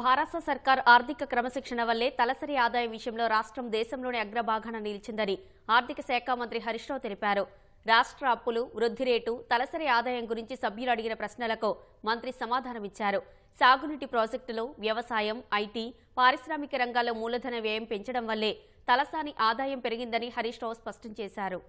భారత సర్కార్ ఆర్థిక క్రమశిక్షణ వల్లే తలసరి ఆదాయం విషయంలో రాష్ట్రం దేశంలోనే అగ్రభాగాన నిలిచిందని ఆర్థిక శాఖ మంత్రి హరీష్ రావు తెలిపారు రాష్ట్ర అప్పులు వృద్ధి రేటు తలసరి ఆదాయం గురించి సభ్యులు అడిగిన ప్రశ్నలకు మంత్రి సమాధానమిచ్చారు సాగునీటి ప్రాజెక్టులు వ్యవసాయం ఐటీ పారిశ్రామిక రంగాల్లో మూలధన వ్యయం పెంచడం వల్లే తలసాని ఆదాయం పెరిగిందని హరీష్ రావు స్పష్టం చేశారు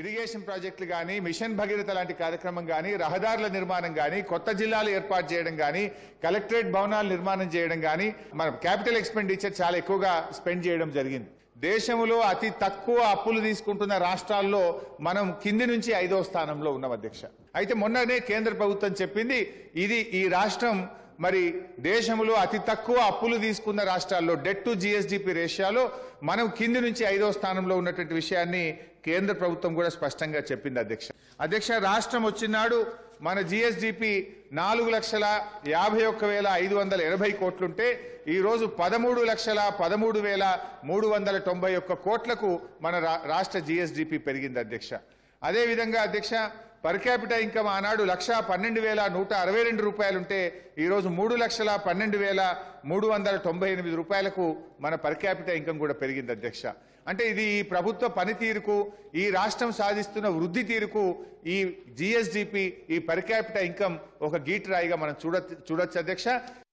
ఇరిగేషన్ ప్రాజెక్టులు కానీ మిషన్ భగీరథ లాంటి కార్యక్రమం కానీ రహదారుల నిర్మాణం కానీ కొత్త జిల్లాలు ఏర్పాటు చేయడం కానీ కలెక్టరేట్ భవనాలు నిర్మాణం చేయడం కానీ మన క్యాపిటల్ ఎక్స్పెండిచర్ చాలా ఎక్కువగా స్పెండ్ చేయడం జరిగింది దేశంలో అతి తక్కువ అప్పులు తీసుకుంటున్న రాష్ట్రాల్లో మనం కింది నుంచి ఐదో స్థానంలో ఉన్నాం అధ్యక్ష అయితే మొన్ననే కేంద్ర ప్రభుత్వం చెప్పింది ఇది ఈ రాష్ట్రం మరి దేశంలో అతి తక్కువ అప్పులు తీసుకున్న రాష్ట్రాల్లో డెట్ టు జిఎస్డిపి రేషియాలో మనం కింది నుంచి ఐదవ స్థానంలో ఉన్నటువంటి విషయాన్ని కేంద్ర ప్రభుత్వం కూడా స్పష్టంగా చెప్పింది అధ్యక్ష అధ్యక్ష రాష్ట్రం వచ్చినాడు మన జిఎస్డిపి నాలుగు లక్షల యాభై ఒక్క వేల ఐదు వందల ఎనభై కోట్లుంటే ఈరోజు పదమూడు లక్షల పదమూడు వేల మూడు వందల తొంభై ఒక్క కోట్లకు మన రాష్ట్ర జిఎస్డిపి పెరిగింది అధ్యక్ష అదేవిధంగా అధ్యక్ష పర్ క్యాపిటల్ ఇన్కమ్ ఆనాడు లక్ష పన్నెండు వేల నూట అరవై రెండు రూపాయలుంటే ఈరోజు మూడు లక్షల పన్నెండు వేల మూడు వందల తొంభై ఎనిమిది రూపాయలకు మన పర్ క్యాపిటల్ ఇన్కమ్ కూడా పెరిగింది అధ్యక్ష అంటే ఇది ఈ ప్రభుత్వ పనితీరుకు ఈ రాష్ట్రం సాధిస్తున్న వృద్ధి తీరుకు ఈ జిఎస్డిపి ఈ పర్ క్యాపిటల్ ఇన్కమ్ ఒక గీట్ మనం చూడ చూడొచ్చు అధ్యక్ష